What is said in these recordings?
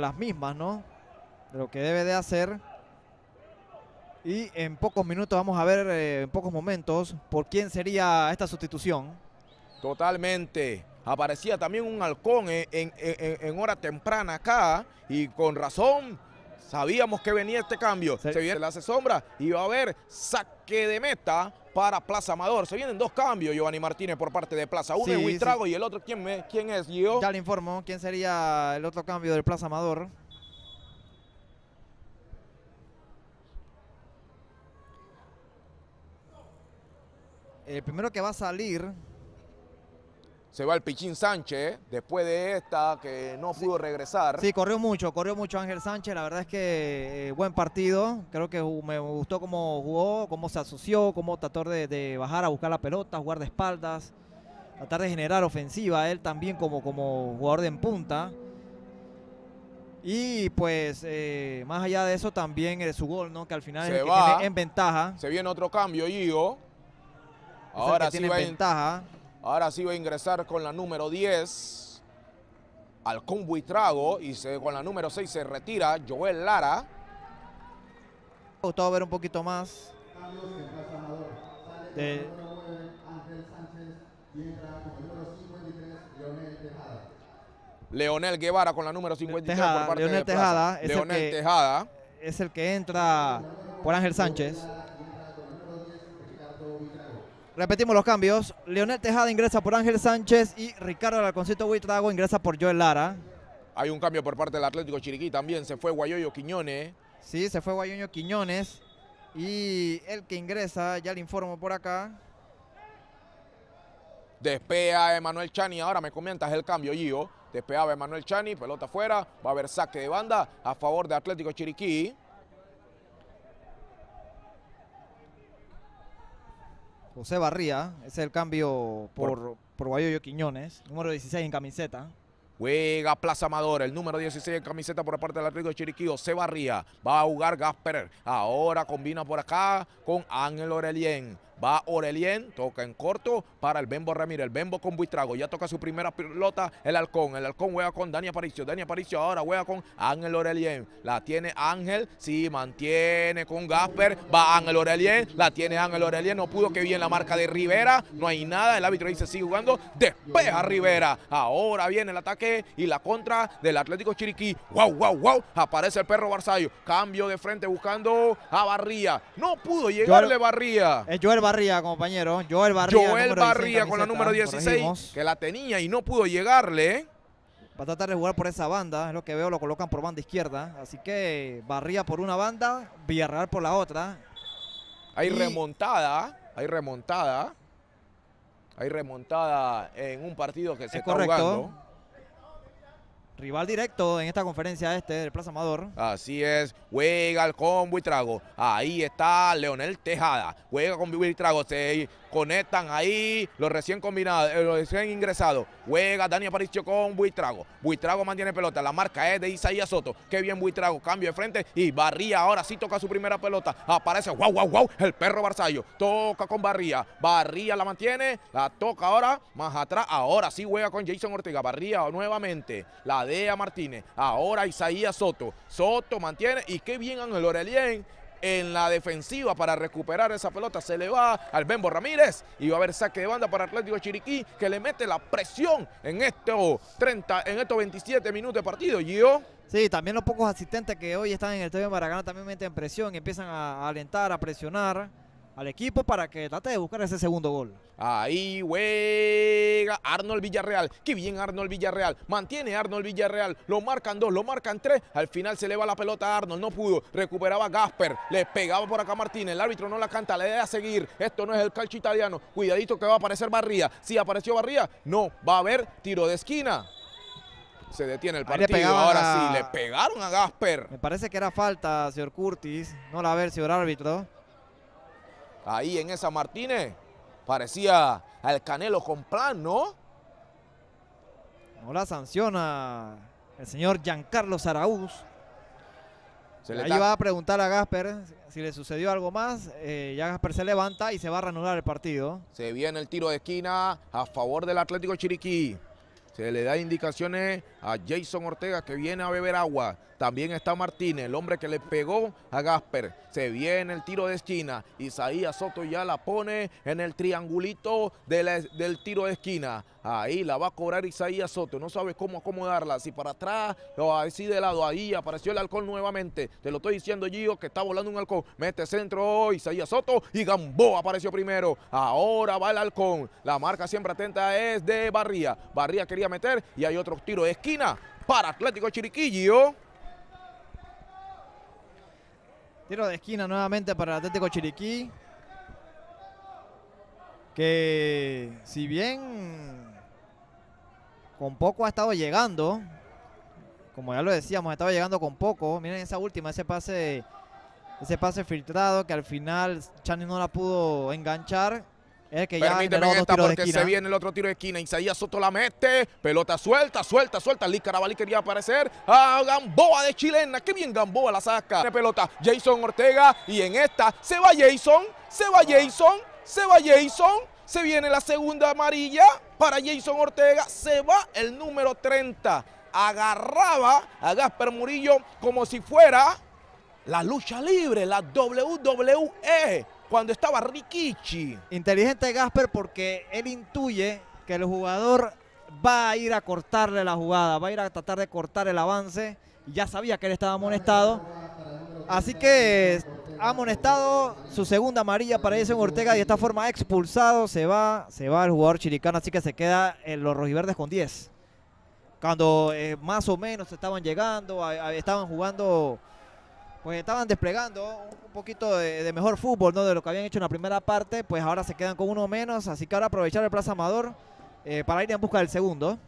las mismas, ¿no? De lo que debe de hacer. Y en pocos minutos vamos a ver, eh, en pocos momentos, por quién sería esta sustitución. Totalmente. Aparecía también un halcón eh, en hora temprana acá y con razón Sabíamos que venía este cambio. Se, viene, le hace sombra y va a haber saque de meta para Plaza Amador. Se vienen dos cambios, Giovanni Martínez, por parte de Plaza. Uno es Huitrago y el otro, ¿quién, quién es, yo. Ya le informo quién sería el otro cambio del Plaza Amador. El primero que va a salir se va el Pichín Sánchez después de esta que no pudo regresar. Sí, corrió mucho, corrió mucho Ángel Sánchez. La verdad es que eh, buen partido. Creo que me gustó cómo jugó, cómo se asoció, cómo trató de, bajar a buscar la pelota, jugar de espaldas, tratar de generar ofensiva. Él también como, como jugador de en punta. Y pues eh, más allá de eso también eh, su gol, ¿no? Que al final tiene en ventaja. Se viene otro cambio, yo. Ahora sí tiene ventaja. Ahora sí va a ingresar con la número 10 al combo y trago y con la número 6 se retira Joel Lara. Me gustado ver un poquito más Leonel Guevara con la número 53 por parte Leonel Tejada. Es el que entra por Ángel Sánchez. Repetimos los cambios. Leonel Tejada ingresa por Ángel Sánchez y Ricardo Alconcito Huitrago ingresa por Joel Lara. Hay un cambio por parte del Atlético Chiriquí también. Se fue Guayoyo Quiñones. Sí, se fue Guayoyo Quiñones. Y el que ingresa, ya le informo por acá. Despea Emanuel Chani. Ahora me comentas el cambio, Gio. Despeaba Emanuel Chani, pelota afuera. Va a haber saque de banda a favor de Atlético Chiriquí. José Barría, ese es el cambio por, por Guayoyo Quiñones, número 16 en camiseta. Juega Plaza Amador, el número 16 en camiseta por la parte del Atlético de Chiriquí, José Barría. Va a jugar Gasper. Ahora combina por acá con Ángel Orelien. Va Orelien, toca en corto para el Bembo Ramírez. El Bembo con Buitrago. Ya toca su primera pelota el Halcón. El Halcón juega con Dani Aparicio. Dani Aparicio ahora juega con Ángel Orelien. La tiene Ángel. Sí, mantiene con Gasper. Va Ángel Orelien. La tiene Ángel Orelien. No pudo que bien la marca de Rivera. No hay nada. El árbitro dice sigue jugando. Despeja Rivera. Ahora viene el ataque y la contra del Atlético Chiriquí. ¡Wow, wow, wow! Aparece el perro Barzallo. Cambio de frente buscando a Barría. No pudo llegarle Barría. Es eh, Joel Barría Barría, compañero. Joel el Barría con la número 16, que la tenía y no pudo llegarle. ¿eh? Va a tratar de jugar por esa banda, es lo que veo, lo colocan por banda izquierda. Así que Barría por una banda, Villarreal por la otra. Hay remontada, hay remontada. Hay remontada en un partido que se está correcto. jugando. Rival directo en esta conferencia este del Plaza Amador. Así es, juega el con Buitrago. Ahí está Leonel Tejada. Juega con Buitrago, se conectan ahí los recién combinados, eh, los recién ingresados. Juega Dani Aparicio con Buitrago. Buitrago mantiene pelota, la marca es de Isaías Soto. Qué bien Buitrago, cambio de frente y Barría ahora sí toca su primera pelota. Aparece, wow, wow, wow, el perro Barzallo. Toca con Barría. Barría la mantiene, la toca ahora, más atrás. Ahora sí juega con Jason Ortega. Barría nuevamente, la Dea Martínez. Ahora Isaías Soto. Soto mantiene y qué bien Ángel Orelien en la defensiva para recuperar esa pelota. Se le va al Bembo Ramírez y va a haber saque de banda para Atlético Chiriquí que le mete la presión en estos 30, en estos 27 minutos de partido. Gio. Sí, también los pocos asistentes que hoy están en el Estadio Maracana también meten presión, y empiezan a alentar, a presionar al equipo para que trate de buscar ese segundo gol. Ahí juega Arnold Villarreal. Qué bien Arnold Villarreal. Mantiene Arnold Villarreal. Lo marcan dos, lo marcan tres. Al final se le va la pelota a Arnold. No pudo. Recuperaba Gasper. Le pegaba por acá Martínez. El árbitro no la canta. Le deja seguir. Esto no es el calcio italiano. Cuidadito que va a aparecer Barría. Si apareció Barría, no. Va a haber tiro de esquina. Se detiene el partido. Ahora sí, le pegaron a Gasper. Me parece que era falta, señor Curtis. No la ver, señor árbitro. Ahí en esa Martínez. Parecía al Canelo con plan, ¿no? No la sanciona el señor Giancarlo Araúz. Se le Ahí va a preguntar a Gasper si le sucedió algo más. Eh, ya Gasper se levanta y se va a reanudar el partido. Se viene el tiro de esquina a favor del Atlético Chiriquí. Se le da indicaciones a Jason Ortega que viene a beber agua. También está Martínez, el hombre que le pegó a Gasper. Se viene el tiro de esquina. Isaías Soto ya la pone en el triangulito del tiro de esquina. Ahí la va a cobrar Isaías Soto. No sabe cómo acomodarla. Si para atrás o así de lado. Ahí apareció el halcón nuevamente. Te lo estoy diciendo, Gio, que está volando un halcón. Mete centro Isaías Soto y gambó, apareció primero. Ahora va el halcón. La marca siempre atenta es de Barría. Barría quería meter y hay otro tiro de esquina para Atlético Chiriquillo. Tiro de esquina nuevamente para Atlético Chiriquí. Que si bien con poco ha estado llegando, como ya lo decíamos, estaba llegando con poco. Miren esa última, ese pase, ese pase filtrado que al final Chani no la pudo enganchar que ya Permíteme esta porque se viene el otro tiro de esquina. Isaías Soto la mete. Pelota suelta, suelta, suelta. Carabalí quería aparecer. Ah, Gamboa de Chilena. Qué bien Gamboa la saca. De pelota Jason Ortega. Y en esta se va Jason. Se va Jason. Se va Jason. Se viene la segunda amarilla para Jason Ortega. Se va el número 30. Agarraba a Gasper Murillo como si fuera la lucha libre, la WWE cuando estaba Rikichi. Inteligente Gasper porque él intuye que el jugador va a ir a cortarle la jugada, va a ir a tratar de cortar el avance. Ya sabía que él estaba amonestado. Así que ha amonestado su segunda amarilla para en Ortega y de esta forma expulsado. Se va, se va el jugador chilicano. así que se queda en los rojiverdes con 10. Cuando eh, más o menos estaban llegando, estaban jugando pues estaban desplegando un poquito de, mejor fútbol ¿no? de lo que habían hecho en la primera parte, pues ahora se quedan con uno menos, así que ahora aprovechar el Plaza Amador eh, para ir en busca del segundo.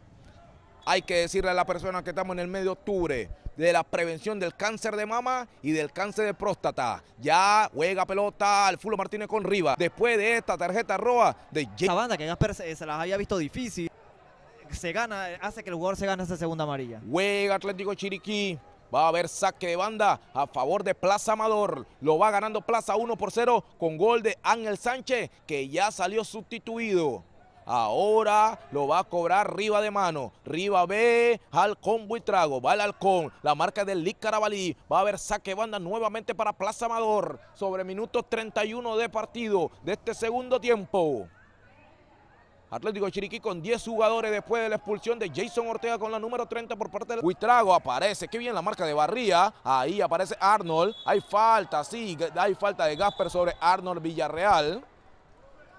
Hay que decirle a la persona que estamos en el medio de octubre de la prevención del cáncer de mama y del cáncer de próstata. Ya juega pelota al Fulo Martínez con Riva. Después de esta tarjeta roja de... la banda que se, las había visto difícil se gana, hace que el jugador se gane esa segunda amarilla. Juega Atlético Chiriquí, Va a haber saque de banda a favor de Plaza Amador. Lo va ganando Plaza 1 por 0 con gol de Ángel Sánchez, que ya salió sustituido. Ahora lo va a cobrar Riva de mano. Riva B, Halcón Buitrago. Va el Halcón. La marca del Lic Carabalí. Va a haber saque de banda nuevamente para Plaza Amador. Sobre minutos 31 de partido de este segundo tiempo. Atlético Chiriquí con 10 jugadores después de la expulsión de Jason Ortega con la número 30 por parte de Huitrago. Aparece, qué bien la marca de Barría. Ahí aparece Arnold. Hay falta, sí, hay falta de Gasper sobre Arnold Villarreal.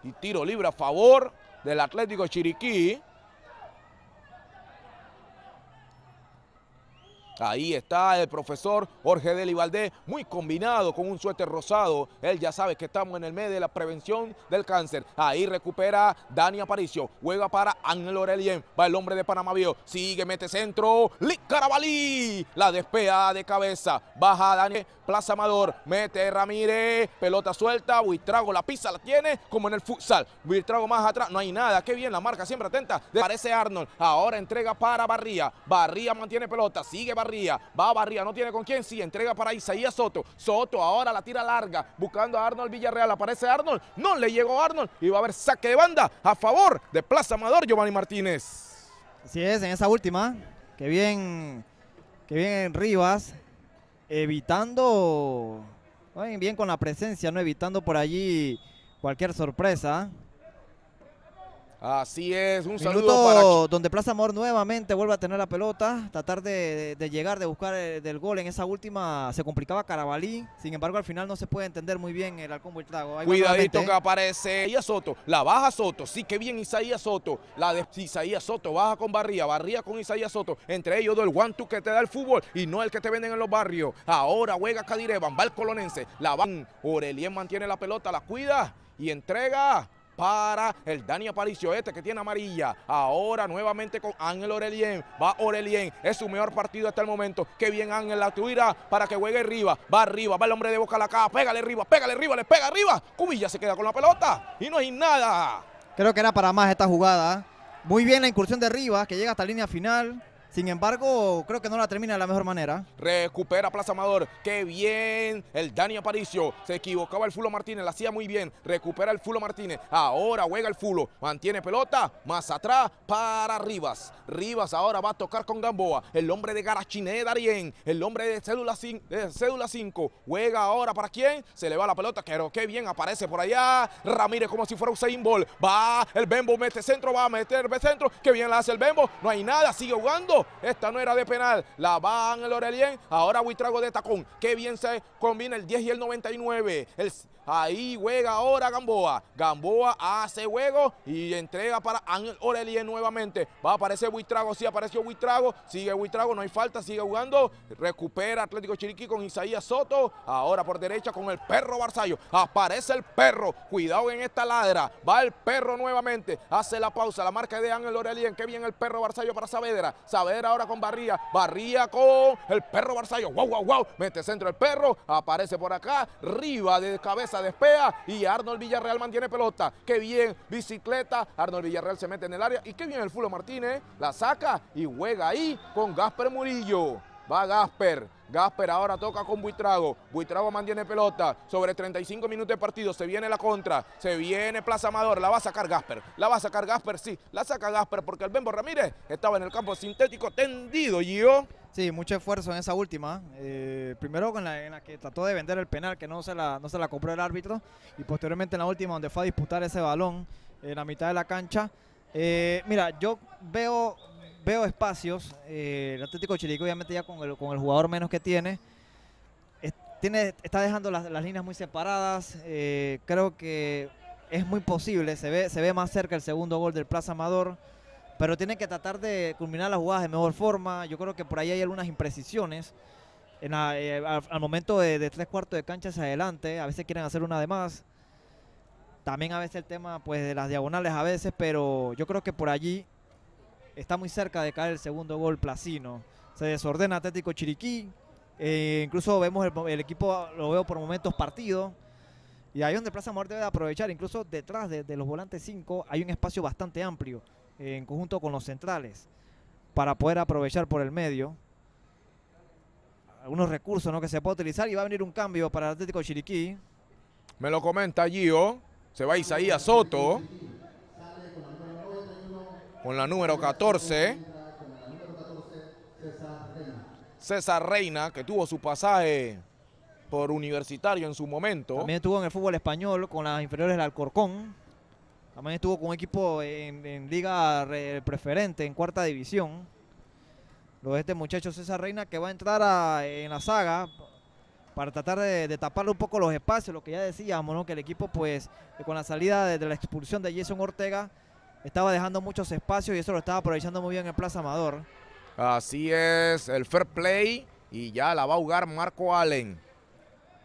Y tiro libre a favor del Atlético Chiriquí. Ahí está el profesor Jorge Delibaldé, muy combinado con un suéter rosado. Él ya sabe que estamos en el medio de la prevención del cáncer. Ahí recupera Dani Aparicio, juega para Ángel Orelien, va el hombre de Panamá sigue, mete centro, Carabalí, la despea de cabeza, baja Dani, Plaza Amador, mete Ramírez, pelota suelta, Buitrago la pisa, la tiene como en el futsal. Buitrago más atrás, no hay nada, qué bien la marca, siempre atenta, parece Arnold, ahora entrega para Barría, Barría mantiene pelota, sigue Barría Barría, va a Barría, no tiene con quién, sí, entrega para Isaías Soto. Soto ahora la tira larga, buscando a Arnold Villarreal, aparece Arnold, no le llegó Arnold y va a haber saque de banda a favor de Plaza Amador Giovanni Martínez. Así es, en esa última, que bien, que bien Rivas, evitando, bien con la presencia, no evitando por allí cualquier sorpresa. Así es, un saludo para... donde Plaza Amor nuevamente vuelve a tener la pelota, tratar de, llegar, de buscar eh, del gol. En esa última se complicaba Carabalí, sin embargo al final no se puede entender muy bien el Alcón Buitrago. Cuidadito que aparece Isaías Soto, la baja Soto, sí que bien Isaías Soto, la de Isaías Soto, baja con Barría, Barría con Isaías Soto, entre ellos dos, el one two que te da el fútbol y no el que te venden en los barrios. Ahora juega Cadireban, va el colonense, la van, Orelien mantiene la pelota, la cuida y entrega para el Dani Aparicio, este que tiene amarilla. Ahora nuevamente con Ángel Orelien. Va Orelien, es su mejor partido hasta el momento. Qué bien Ángel la tuira para que juegue arriba. Va arriba, va el hombre de boca a la caja. Pégale arriba, pégale arriba, le pega arriba. Cubilla se queda con la pelota y no hay nada. Creo que era para más esta jugada. ¿eh? Muy bien la incursión de Rivas, que llega hasta la línea final. Sin embargo, creo que no la termina de la mejor manera. Recupera Plaza Amador. ¡Qué bien! El Dani Aparicio. Se equivocaba el Fulo Martínez. La hacía muy bien. Recupera el Fulo Martínez. Ahora juega el Fulo. Mantiene pelota. Más atrás para Rivas. Rivas ahora va a tocar con Gamboa. El hombre de Garachiné Darien. El hombre de cédula, de cédula 5. Juega ahora para quién. Se le va la pelota. Pero qué bien aparece por allá. Ramírez como si fuera un Seinbol, Va el Bembo. Mete centro. Va a meter centro. Qué bien la hace el Bembo. No hay nada. Sigue jugando. Esta no era de penal. La van el Orelien. Ahora trago de tacón. Qué bien se combina el 10 y el 99. El Ahí juega ahora Gamboa. Gamboa hace juego y entrega para Ángel Orelien nuevamente. Va a aparecer Buitrago. Sí, apareció Buitrago. Sigue Buitrago. No hay falta. Sigue jugando. Recupera Atlético Chiriquí con Isaías Soto. Ahora por derecha con el perro Barzallo. Aparece el perro. Cuidado en esta ladra. Va el perro nuevamente. Hace la pausa. La marca de Ángel Orelien. Qué bien el perro Barzallo para Saavedra. Saavedra ahora con Barría. Barría con el perro Barzallo. Wow, wow, wow. Mete centro el perro. Aparece por acá. Riva de cabeza despea y Arnold Villarreal mantiene pelota. Qué bien, bicicleta. Arnold Villarreal se mete en el área y qué bien el Fulo Martínez. La saca y juega ahí con Gasper Murillo. Va Gasper. Gasper ahora toca con Buitrago. Buitrago mantiene pelota. Sobre 35 minutos de partido. Se viene la contra. Se viene Plaza Amador. La va a sacar Gasper. La va a sacar Gasper, sí. La saca Gasper porque el Bembo Ramírez estaba en el campo sintético tendido, Gio. Sí, mucho esfuerzo en esa última. Eh, primero con la, en la que trató de vender el penal, que no se, la, no se la compró el árbitro. Y posteriormente en la última, donde fue a disputar ese balón en la mitad de la cancha. Eh, mira, yo veo veo espacios. Eh, el Atlético Chiriquí, obviamente, ya con el, jugador menos que tiene, tiene está dejando las, líneas muy separadas. Eh, creo que es muy posible. Se ve, se ve más cerca el segundo gol del Plaza Amador. Pero tiene que tratar de culminar las jugadas de mejor forma. Yo creo que por ahí hay algunas imprecisiones. Eh, al, momento de, tres cuartos de cancha hacia adelante, a veces quieren hacer una de más. También a veces el tema pues, de las diagonales a veces, pero yo creo que por allí está muy cerca de caer el segundo gol Placino. Se desordena Atlético Chiriquí. Eh, incluso vemos el, equipo, lo veo por momentos partido. Y ahí donde Plaza Muerte debe aprovechar. Incluso detrás de, los volantes 5 hay un espacio bastante amplio eh, en conjunto con los centrales para poder aprovechar por el medio. Algunos recursos que se puede utilizar y va a venir un cambio para Atlético Chiriquí. Me lo comenta Gio. Se va Isaías Soto con la número 14. César Reina, que tuvo su pasaje por universitario en su momento. También estuvo en el fútbol español con las inferiores del Alcorcón. También estuvo con un equipo en, liga preferente, en cuarta división. Lo este muchacho César Reina que va a entrar en la saga para tratar de, taparle un poco los espacios, lo que ya decíamos, ¿no? que el equipo pues con la salida de la expulsión de Jason Ortega estaba dejando muchos espacios y eso lo estaba aprovechando muy bien en Plaza Amador. Así es, el fair play y ya la va a jugar Marco Allen.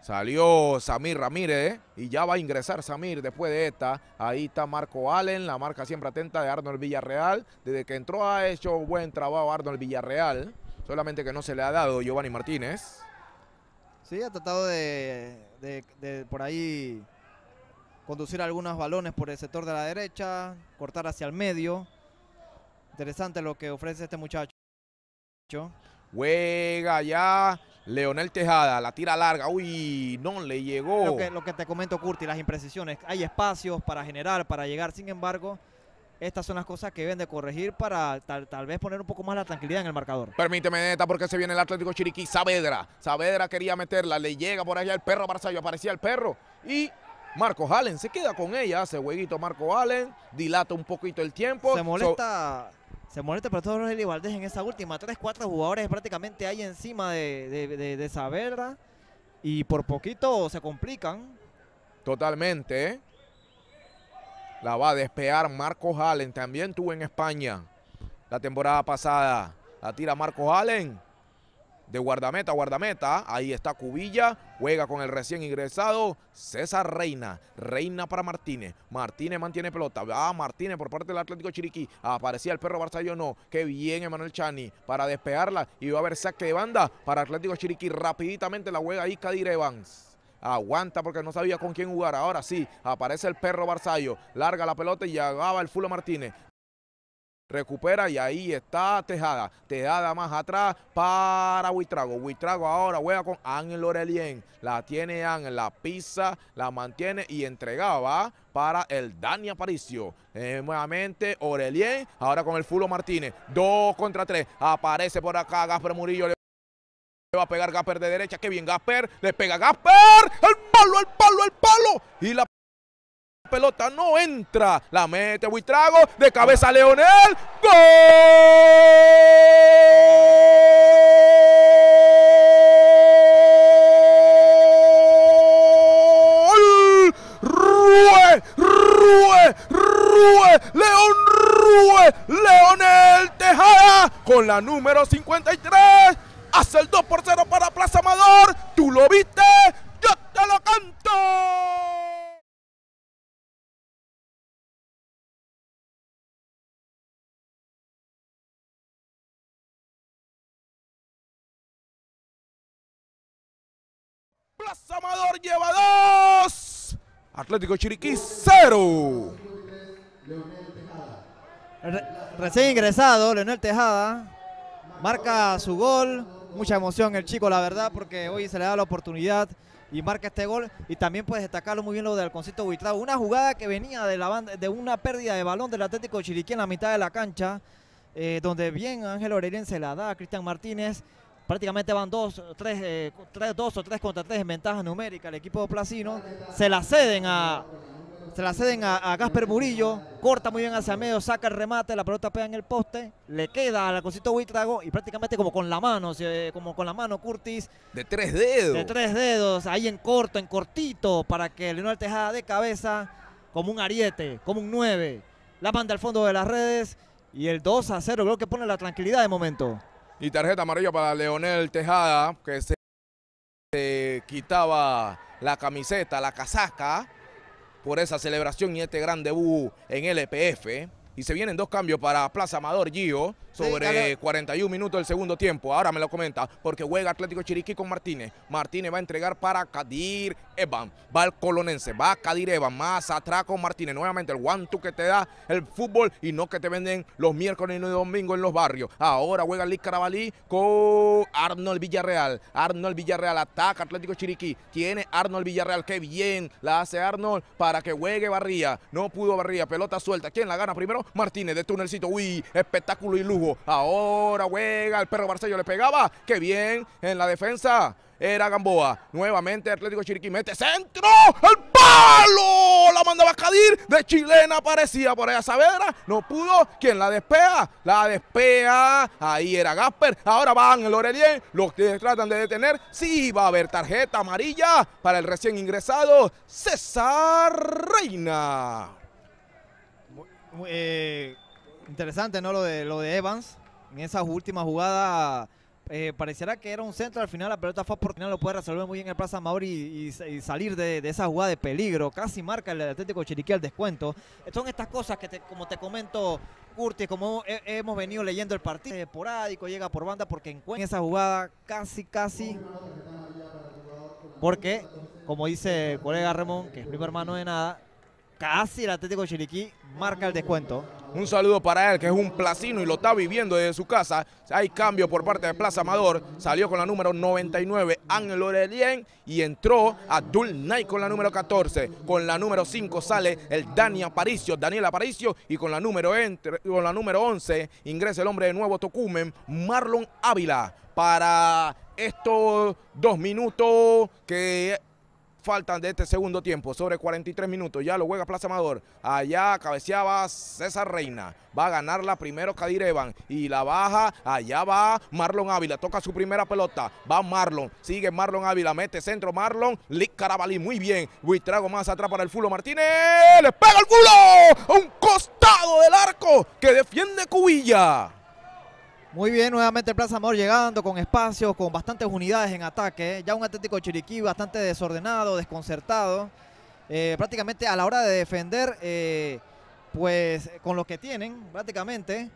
Salió Samir Ramírez y ya va a ingresar Samir después de esta. Ahí está Marco Allen, la marca siempre atenta de Arnold Villarreal. Desde que entró ha hecho buen trabajo Arnold Villarreal, solamente que no se le ha dado Giovanni Martínez. Sí, ha tratado de por ahí conducir algunos balones por el sector de la derecha, cortar hacia el medio. Interesante lo que ofrece este muchacho. Juega ya Leonel Tejada, la tira larga. Uy, no le llegó. Lo que, te comento, Curti, las imprecisiones. Hay espacios para generar, para llegar. Sin embargo, estas son las cosas que deben de corregir para tal, vez poner un poco más la tranquilidad en el marcador. Permíteme, neta, porque se viene el Atlético Chiriquí. Saavedra. Saavedra quería meterla. Le llega por allá el perro Barzallo. Aparecía el perro. Y Marco Allen se queda con ella, hace jueguito Marco Allen, dilata un poquito el tiempo. Se molesta, se molesta pero todos los Valdés en esa última. Tres, cuatro jugadores prácticamente ahí encima de, de, de, y por poquito se complican. Totalmente. ¿eh? La va a despear Marco Allen, también tuvo en España la temporada pasada. La tira Marco Allen de guardameta guardameta. Ahí está Cubilla. Juega con el recién ingresado César Reina. Reina para Martínez. Martínez mantiene pelota. Ah, Martínez por parte del Atlético Chiriquí. Aparecía el perro Barzallo. No. Qué bien Emanuel Chani para despegarla, Y va a haber saque de banda para Atlético Chiriquí. Rapiditamente la juega ahí Kadir Evans. Aguanta porque no sabía con quién jugar. Ahora sí, aparece el perro Barzallo. Larga la pelota y llegaba el Fulo Martínez recupera y ahí está Tejada. Tejada más atrás para Huitrago. Huitrago ahora juega con Ángel Orelien. La tiene Ángel, la pisa, la mantiene y entregaba para el Dani Aparicio. Eh, nuevamente Orelien, ahora con el Fulo Martínez. Dos contra tres. Aparece por acá Gasper Murillo. Le va a pegar Gasper de derecha. Qué bien Gasper. Le pega Gasper. El palo, el palo, el palo. Y la pelota no entra. La mete Buitrago. De cabeza Leonel. ¡Gol! ¡Rue! ¡Rue! ¡Rue! ¡León Rue! ¡Leonel Tejada! Con la número 53. Hace el 2 por 0 para Plaza Amador. Tú lo viste. lleva dos. Atlético Chiriquí, cero. recién ingresado, Leonel Tejada. Marca su gol. Mucha emoción el chico, la verdad, porque hoy se le da la oportunidad y marca este gol. Y también puedes destacarlo muy bien lo del Alconcito Buitrago, Una jugada que venía de, la de una pérdida de balón del Atlético Chiriquí en la mitad de la cancha. Eh, donde bien Ángel Orelén se la da a Cristian Martínez prácticamente van dos, tres, eh, o tres contra tres en ventaja numérica. El equipo de Placino se la ceden a, se la ceden a, Gasper Murillo, corta muy bien hacia medio, saca el remate, la pelota pega en el poste, le queda al Alconcito Huitrago y prácticamente como con la mano, como con la mano Curtis. De tres dedos. De tres dedos, ahí en corto, en cortito, para que Leonel Tejada de cabeza, como un ariete, como un 9. La manda al fondo de las redes y el 2 a 0 creo que pone la tranquilidad de momento. Y tarjeta amarilla para Leonel Tejada, que se, quitaba la camiseta, la casaca, por esa celebración y este gran debut en LPF. Y se vienen dos cambios para Plaza Amador Gio sobre 41 minutos del segundo tiempo. Ahora me lo comenta porque juega Atlético Chiriquí con Martínez. Martínez va a entregar para Kadir Evan. Va el colonense, va Kadir Evan, más atrás con Martínez. Nuevamente el one-two que te da el fútbol y no que te venden los miércoles y los domingos en los barrios. Ahora juega Liz Carabalí con Arnold Villarreal. Arnold Villarreal ataca Atlético Chiriquí. Tiene Arnold Villarreal. Qué bien la hace Arnold para que juegue Barría. No pudo Barría. Pelota suelta. ¿Quién la gana primero? Martínez de tunelcito, Uy, espectáculo y lujo. Ahora juega el perro Barcello. Le pegaba. Qué bien en la defensa. Era Gamboa. Nuevamente Atlético Chiriquí mete centro. ¡El palo! La mandaba a Cadir. De chilena aparecía por allá Saavedra. No pudo. ¿Quién la despea? La despea. Ahí era Gasper. Ahora van el Orelien. Los que tratan de detener. Sí, va a haber tarjeta amarilla para el recién ingresado César Reina. Eh, interesante, ¿no? Lo de, lo de Evans. En esa última jugada eh, pareciera que era un centro al final, la pelota fue por final, lo puede resolver muy bien el Plaza Mauri y, salir de, esa jugada de peligro. Casi marca el Atlético Chiriquí al descuento. Son estas cosas que, como te comento, Curtis, como hemos venido leyendo el partido, es esporádico, llega por banda porque encuentra esa jugada casi, casi. Porque, como dice el colega Ramón, que es primer hermano de nada, Casi el Atlético Chiriquí marca el descuento. Un saludo para él, que es un placino y lo está viviendo desde su casa. Hay cambio por parte de Plaza Amador. Salió con la número 99, Ángel Orelien, y entró Abdul Nay con la número 14. Con la número 5 sale el Dani Aparicio, Daniel Aparicio, y con la número, con la número 11 ingresa el hombre de nuevo Tocumen, Marlon Ávila, para estos dos minutos que faltan de este segundo tiempo, sobre 43 minutos, ya lo juega Plaza Amador, allá cabeceaba César Reina, va a ganar la primero Kadir Evan y la baja, allá va Marlon Ávila, toca su primera pelota, va Marlon, sigue Marlon Ávila, mete centro Marlon, Lick Carabalí, muy bien, Buitrago más atrás para el Fulo Martínez, le pega el culo, un costado del arco que defiende Cubilla. Muy bien, nuevamente Plaza Amor llegando con espacio, con bastantes unidades en ataque. ¿eh? Ya un Atlético Chiriquí bastante desordenado, desconcertado. Eh, prácticamente a la hora de defender, eh, pues con lo que tienen, prácticamente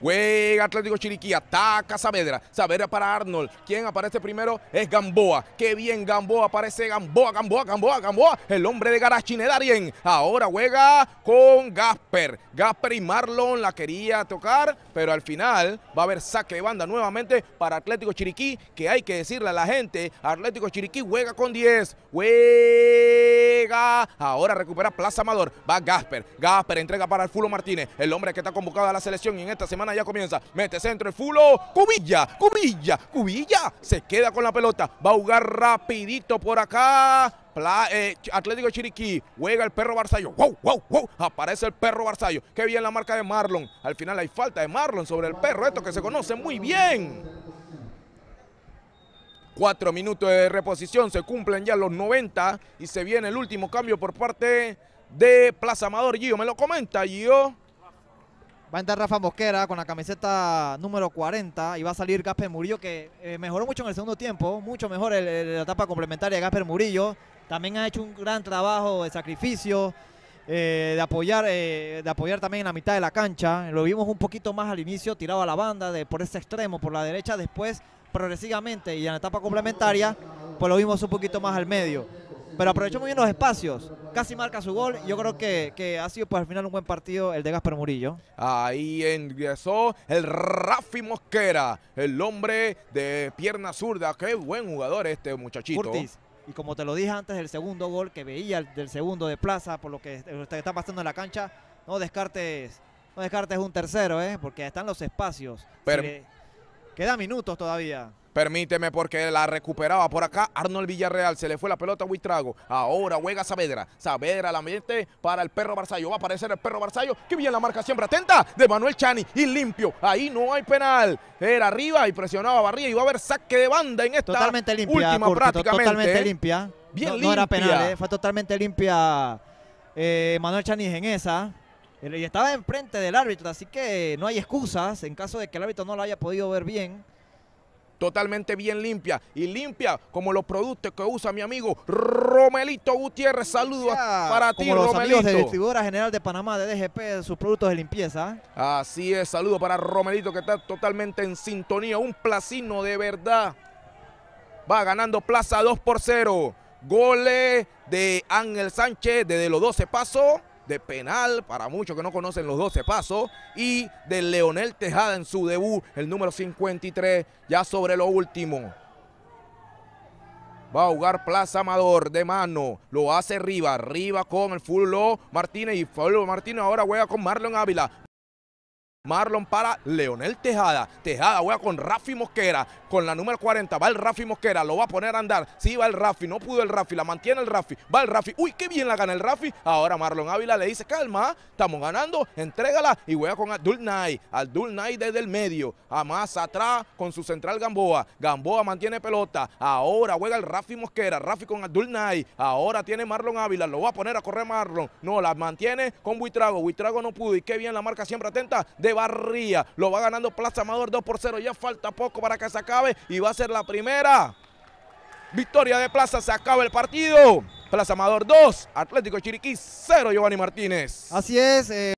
Juega Atlético Chiriquí, ataca Saavedra. Saavedra para Arnold. Quien aparece primero es Gamboa. Qué bien Gamboa, aparece Gamboa, Gamboa, Gamboa, Gamboa. El hombre de Garachine Darien. Ahora juega con Gasper. Gasper y Marlon la quería tocar, pero al final va a haber saque de banda nuevamente para Atlético Chiriquí. Que hay que decirle a la gente, Atlético Chiriquí juega con 10. Juega. Ahora recupera Plaza Amador. Va Gasper. Gasper entrega para el Fulo Martínez. El hombre que está convocado a la selección y en esta semana ya comienza. Mete centro el Fulo. Cubilla, Cubilla, Cubilla. Se queda con la pelota. Va a jugar rapidito por acá. Eh, Atlético Chiriquí, juega el perro Barzallo. ¡Wow, wow, wow! Aparece el perro Barzallo. Qué bien la marca de Marlon. Al final hay falta de Marlon sobre el perro. Esto que se conoce muy bien. Cuatro minutos de reposición. Se cumplen ya los 90. Y se viene el último cambio por parte de Plaza Amador. Gio me lo comenta, Gio. Va a entrar Rafa Mosquera con la camiseta número 40 y va a salir Gasper Murillo, que eh, mejoró mucho en el segundo tiempo, mucho mejor el, la etapa complementaria de Gasper Murillo. También ha hecho un gran trabajo de sacrificio, eh, de, apoyar, eh, de apoyar también en la mitad de la cancha. Lo vimos un poquito más al inicio, tirado a la banda, de, por ese extremo, por la derecha, después progresivamente y en la etapa complementaria, pues lo vimos un poquito más al medio pero aprovechó muy bien los espacios. Casi marca su gol. Yo creo que, ha sido para pues, el final un buen partido el de Gasper Murillo. Ahí ingresó el Rafi Mosquera, el hombre de pierna zurda. Qué buen jugador este muchachito. Y como te lo dije antes el segundo gol que veía del segundo de Plaza, por lo que está pasando en la cancha, no descartes, no descartes un tercero, ¿eh? porque están los espacios. Queda minutos todavía. Permíteme porque la recuperaba por acá Arnold Villarreal. Se le fue la pelota a Huitrago. Ahora juega Saavedra. Saavedra la mete para el perro Barzallo. Va a aparecer el perro Barzallo. Que bien la marca siempre atenta de Manuel Chani. Y limpio. Ahí no hay penal. Era arriba y presionaba Barría. Y va a haber saque de banda en esta totalmente limpia, última prácticamente. Totalmente limpia. Bien no, limpia. No era penal. Eh, fue totalmente limpia eh, Manuel Chani en esa. Eh, y estaba enfrente del árbitro, así que no hay excusas en caso de que el árbitro no lo haya podido ver bien totalmente bien limpia y limpia como los productos que usa mi amigo Romelito Gutiérrez. Saludos para ti, como Romelito. Amigos general de Panamá de DGP, sus productos de limpieza. Así es, saludos para Romelito que está totalmente en sintonía. Un placino de verdad. Va ganando Plaza 2 por 0. Gole de Ángel Sánchez desde los 12 pasos de penal, para muchos que no conocen los 12 pasos, y de Leonel Tejada en su debut, el número 53, ya sobre lo último. Va a jugar Plaza Amador de mano. Lo hace Riva. arriba con el Fullo Martínez. Y Pablo Martínez ahora juega con Marlon Ávila. Marlon para Leonel Tejada. Tejada juega con Rafi Mosquera. Con la número 40 va el Rafi Mosquera. Lo va a poner a andar. Sí, va el Rafi. No pudo el Rafi. La mantiene el Rafi. Va el Rafi. Uy, qué bien la gana el Rafi. Ahora Marlon Ávila le dice, calma, estamos ganando. Entrégala. Y juega con Abdul Nay. Abdul Nay desde el medio. A más atrás con su central Gamboa. Gamboa mantiene pelota. Ahora juega el Rafi Mosquera. Rafi con Abdul Nay. Ahora tiene Marlon Ávila. Lo va a poner a correr Marlon. No, la mantiene con Buitrago. Buitrago no pudo. Y qué bien la marca siempre atenta de barría. Lo va ganando Plaza Amador 2 por 0. Ya falta poco para que se acabe y va a ser la primera. Victoria de Plaza, se acaba el partido. Plaza Amador 2, Atlético Chiriquí 0, Giovanni Martínez. Así es. Eh,